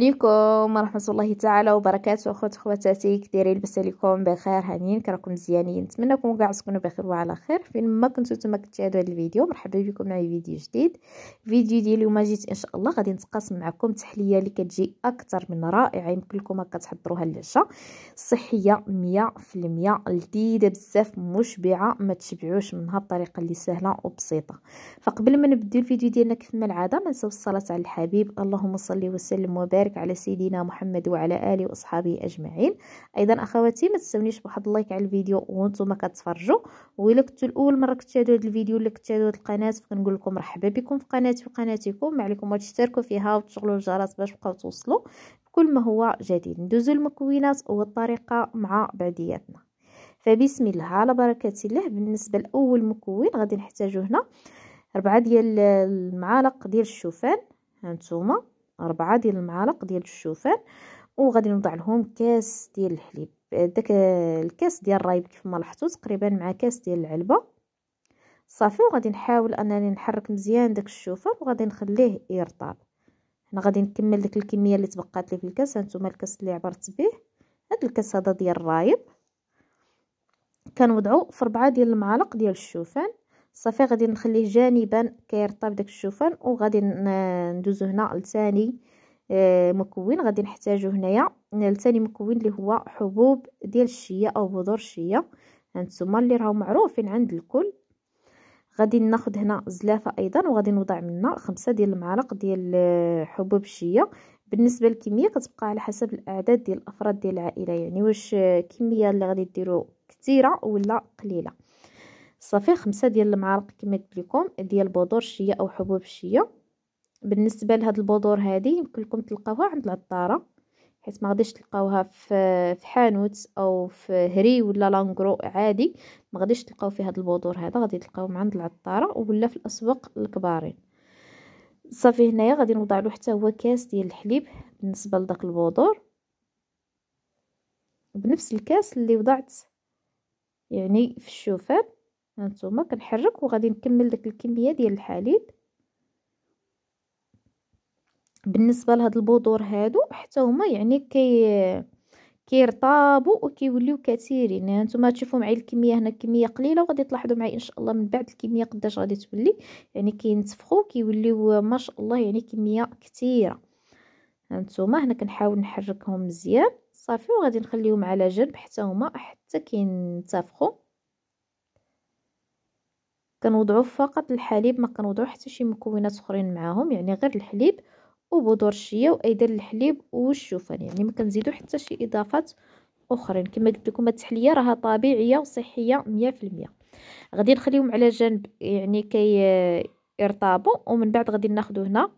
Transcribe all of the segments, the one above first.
عليكم ورحمة الله تعالى وبركاته اخوات اخواتاتي كديري لباس عليكم بخير هانيين كراكم مزيانين نتمنىكم كاع تكونوا بخير وعلى خير فين ما كنتو تما كتشاهدوا هذا الفيديو مرحبا بكم معي فيديو جديد فيديو ديال اليوم جيت ان شاء الله غادي نتقاسم معكم تحليه اللي كتجي اكثر من رائعه يمكن لكم هكا تحضروها للعشاء صحيه مية في المية لذيذه بزاف مشبعه ما تشبعوش منها بطريقه اللي سهله وبسيطه فقبل ما نبدو الفيديو ديالنا كيف ما العاده ما نساوش الصلاه على الحبيب اللهم صل وسلم وبارك وبارك على سيدنا محمد وعلى اله واصحابه اجمعين ايضا اخواتي ما تنسونيش بواحد اللايك على الفيديو وانتم كتفرجوا والا كنتوا الاول مره كتشاهدوا هذا الفيديو ولا كتشاهدوا هذه القناه فكنقول لكم مرحبا بكم في قناتي وقناتكم ما عليكم تشتركوا فيها وتشغلوا الجرس باش تبقاو توصلوا كل ما هو جديد ندوزوا المكونات والطريقه مع بعدياتنا فبسم الله على بركه الله بالنسبه لاول مكون غادي نحتاجو هنا ربعة ديال المعالق ديال الشوفان هانتوما أربعة ديال المعالق ديال الشوفان وغادي نوضع لهم كاس ديال الحليب داك الكاس ديال الرايب كيف ما لاحظتوا تقريبا مع كاس ديال العلبه صافي وغادي نحاول انني نحرك مزيان داك الشوفان وغادي نخليه يرطب هنا غادي نكمل ديك الكميه اللي تبقات لي في الكاس هانتوما الكاس اللي عبرت به هاد الكاس هذا ديال الرايب كنوضعو في ربعة ديال المعالق ديال الشوفان صافي غادي نخليه جانبا كيرطب داك الشوفان وغادي ندوزو هنا لثاني آه، مكون غادي نحتاجو هنايا لثاني مكون اللي هو حبوب ديال الشيا او بذور الشيا هانتوما اللي راهو معروفين عند الكل غادي ناخذ هنا زلافه ايضا وغادي نوضع منها خمسة ديال المعالق ديال آه، حبوب الشيا بالنسبه للكميه كتبقى على حسب الاعداد ديال الافراد ديال العائله يعني واش آه، كمية اللي غادي ديرو كثيره ولا قليله صافي خمسة ديال المعالق كما قلت لكم ديال بودور الشيا او حبوب الشيا بالنسبه لهاد البودور هادي يمكن لكم تلقاوها عند العطاره حيت ما غاديش تلقاوها في في حانوت او في هري ولا لانغرو عادي ما غاديش تلقاو في هاد البودور هذا غادي تلقاوه عند العطاره ولا في الاسواق الكبارين صافي هنايا غادي نوضع له حتى هو كاس ديال الحليب بالنسبه لداك البودور بنفس الكاس اللي وضعت يعني في الشوفان هانتوما كنحرك وغادي نكمل داك الكميه ديال الحليب بالنسبه لهاد البذور هادو حتى هما يعني كي كيرطابوا وكيوليو كثيرين يعني نتوما تشوفوا معايا الكميه هنا كميه قليله وغادي تلاحظوا معايا ان شاء الله من بعد الكميه قداش غادي تولي يعني كينتفخوا كيوليو ما شاء الله يعني كميه كثيره هانتوما هنا كنحاول نحركهم مزيان صافي وغادي نخليهم على جنب حتى هما حتى كينتفخوا كنوضعو فقط الحليب ما كنوضعو حتى شي مكونات اخرين معاهم يعني غير الحليب وبذور الشيا وايضا الحليب والشوفان يعني ما كنزيدو حتى شي اضافات اخرين كما قلت لكم التحليه راها طبيعيه وصحيه 100% غادي نخليهم على جنب يعني كي يرطابوا ومن بعد غادي ناخذو هنا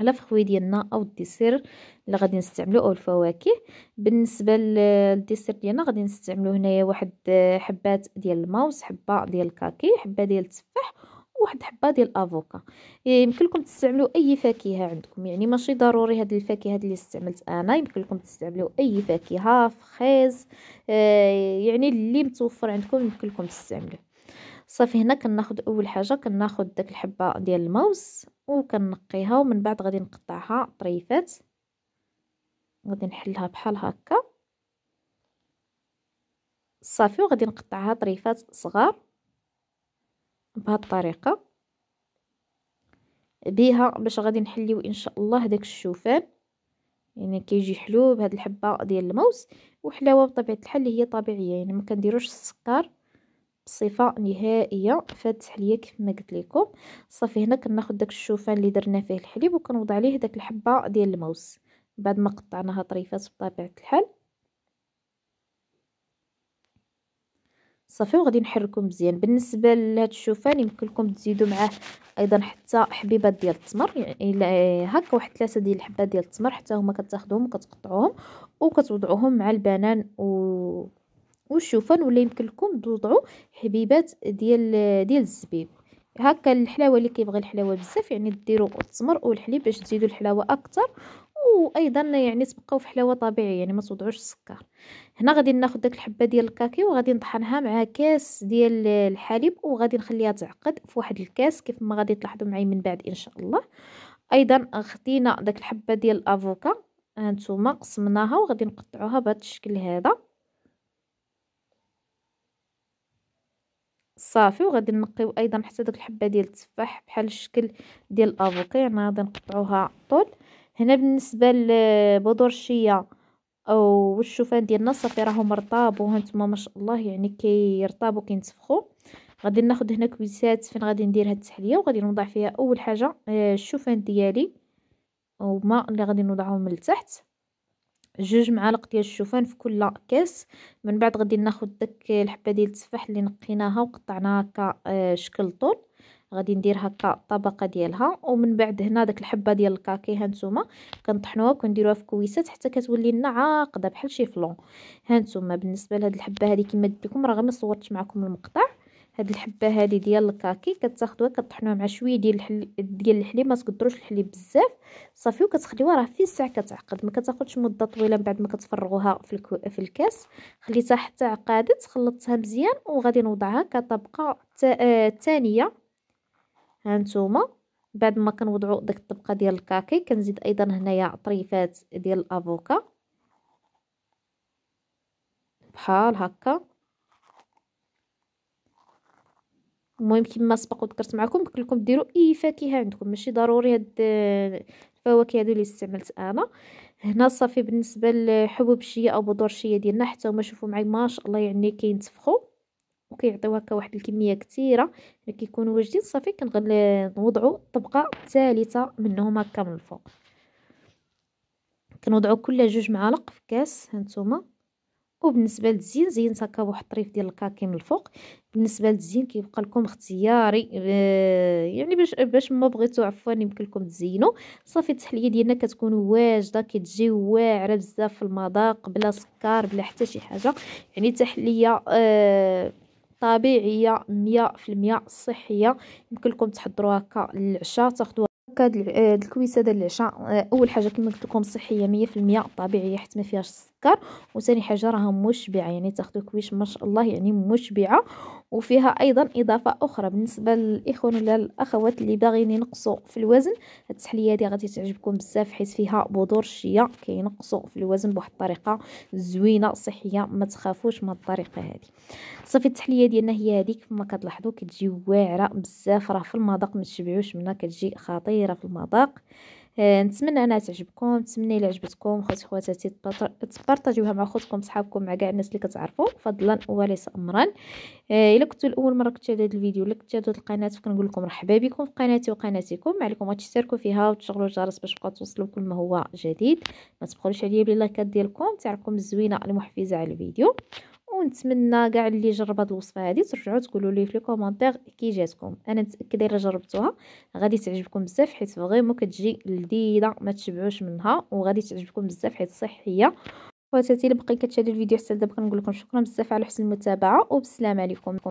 على فخوي ديالنا او الديسير اللي غادي نستعملو او الفواكه بالنسبه للديسير ديالنا غادي نستعملو هنايا واحد حبات ديال الموز حبه ديال الكاكي حبه ديال التفاح واحد حبه ديال الافوكا إيه، يمكن لكم تستعملوا اي فاكهه عندكم يعني ماشي ضروري هذه الفاكهه اللي استعملت انا يمكن لكم تستعملوا اي فاكهه فخيز إيه، يعني اللي متوفر عندكم يمكن لكم تستعملوه صافي هنا كناخذ اول حاجه كناخذ داك الحبه ديال الموز وكنقيها ومن بعد غادي نقطعها طريفات غادي نحلها بحال هكا صافي وغادي نقطعها طريفات صغار بهذه الطريقه بها باش غادي نحليو ان شاء الله داك الشوفان يعني كيجي حلو بهاد الحبه ديال الموز وحلاوه بطبيعه الحال اللي هي طبيعيه يعني ما كنديروش السكر بصفه نهائيه فاتح ليا كيف ما قلت لكم صافي هنا كناخذ داك الشوفان اللي درنا فيه الحليب وكنوضع عليه داك الحبه ديال الموز بعد ما قطعناها طريفات بطبيعه الحال صافي وغادي نحركو مزيان بالنسبه لهاد الشوفان يمكن لكم تزيدوا معاه ايضا حتى حبيبات ديال التمر يعني هكا واحد ثلاثه ديال الحبات ديال التمر حتى هما كتاخذوهم وكتقطعوهم وكتوضعوهم مع البنان و والشوفان ولا يمكن لكم توضعوا حبيبات ديال ديال الزبيب هكا الحلاوه اللي كيبغي الحلاوه بزاف يعني ديروا التمر والحليب باش تزيدوا الحلاوه اكثر وايضا يعني تبقاو في حلاوه طبيعيه يعني ما توضعوش السكر هنا غادي ناخذ داك الحبه ديال الكاكي وغادي نطحنها مع كاس ديال الحليب وغادي نخليها تعقد في واحد الكاس كيف ما غادي تلاحظوا معي من بعد ان شاء الله ايضا خدينا داك الحبه ديال الافوكا هانتوما آه، قسمناها وغادي نقطعوها بهذا الشكل هذا صافي وغادي نقيو ايضا حتى داك الحبه ديال التفاح بحال الشكل ديال الافوكي انا غادي نقطعوها طول هنا بالنسبه لبذور الشيه او الشوفان ديالنا صافي راهم رطابو هانتوما ما شاء الله يعني كيرطابو كينتفخو غادي ناخذ هنا كويسات فين غادي ندير هاد التحليه وغادي نوضع فيها اول حاجه آه، الشوفان ديالي وما اللي غادي نوضعهم من التحت جوج معالق ديال الشوفان في كل كاس من بعد غادي ناخد داك الحبه ديال التفاح اللي نقيناها وقطعناها هكا آه، شكل طول غادي ندير هكا طبقه ديالها ومن بعد هنا داك الحبه ديال الكاكي ها نتوما كنطحنوها كنديروها في كويسات حتى كتولي لنا عاقده بحال شي فلون ها نتوما بالنسبه لهاد الحبه هذه كما قلت لكم راه ما صورتش معكم المقطع هاد الحبه هادي ديال الكاكي كتاخذوها كطحنوها مع شويه ديال الحل... ديال الحليب ما تقدروش الحليب بزاف صافي وكتخليوها راه في ساعه كتعقد ما كتاخذش مده طويله من بعد ما كتفرغوها في الكو... في الكاس خليتها حتى عقدت خلطتها مزيان وغادي نوضعها كطبقه ثانيه آه... هانتوما بعد ما كنوضعوا داك الطبقه ديال الكاكي كنزيد ايضا هنايا طريفات ديال الافوكا بحال هكا المهم كما سبق وذكرت معكم قلت لكم ديروا اي فاكهه عندكم ماشي ضروري هاد الفواكه هادو اللي استعملت انا هنا صافي بالنسبه لحبوب الشيه او بذور الشيه ديالنا حتى هما شوفوا معايا ما شاء الله يعني كينتفخوا وكيعطيو هكا واحد الكميه كثيره اللي كيكونوا واجدين صافي كنوضعوا الطبقه الثالثه منهم هكا من الفوق كنوضعوا كل جوج معالق في كاس هانتوما وبالنسبه للزين زينت هكا بواحد الطريف ديال الكاكي من الفوق بالنسبه للزين كيبقى لكم اختياري آه، يعني باش باش ما بغيتو عفوا يمكن لكم تزينو صافي التحليه ديالنا كتكون واجده كتجي واعره بزاف في المذاق بلا سكر بلا حتى شي حاجه يعني تحليه آه طبيعيه المية صحيه يمكن لكم تحضروها هكا للعشاء تاخدوها هكا هاد آه، الكويسه ديال العشاء آه، اول حاجه كما قلت لكم صحيه مية المية طبيعيه حيت ما فيهاش السكر وثاني حاجه راها مشبعه يعني تاخذوا كويش ما شاء الله يعني مشبعه وفيها ايضا اضافه اخرى بالنسبه للاخوان ولا الاخوات اللي باغيين ينقصوا في الوزن هاد التحليه هذه غادي تعجبكم بزاف حيت فيها بذور الشيا كينقصوا في الوزن بواحد الطريقه زوينه صحيه ما تخافوش من الطريقه هذه صافي التحليه ديالنا هي هذيك كما كتلاحظوا كتجي واعره بزاف راه في المذاق ما تشبعوش منها كتجي خطيره في المذاق آه، نتمنى انها تعجبكم نتمنى الا عجبتكم خوتي خواتاتي تبارطاجيوها مع خوتكم صحابكم مع كاع الناس اللي كتعرفوا فضلا وليس امرا آه، الا كنتو الاول مره كنتو هذا الفيديو ولا كنتو القناه فكنقول لكم مرحبا بكم في قناتي وقناتكم عليكم تشتركوا فيها وتشغلوا الجرس باش تبقاو توصلوا كل ما هو جديد ما تبخلوش عليا باللايكات ديالكم تاعكم الزوينه المحفزه على الفيديو ونتمنى كاع اللي جرب هذه الوصفه هذه ترجعوا تقولوا لي في لي كومونتير كي جاتكم انا متاكده الا جربتوها غادي تعجبكم بزاف حيت فريمون كتجي لذيذه ما تشبعوش منها وغادي تعجبكم بزاف حيت صحيه خواتاتي اللي بقيت كتشاهدوا الفيديو حتى لدابا كنقول لكم شكرا بزاف على حسن المتابعه وبالسلامه عليكم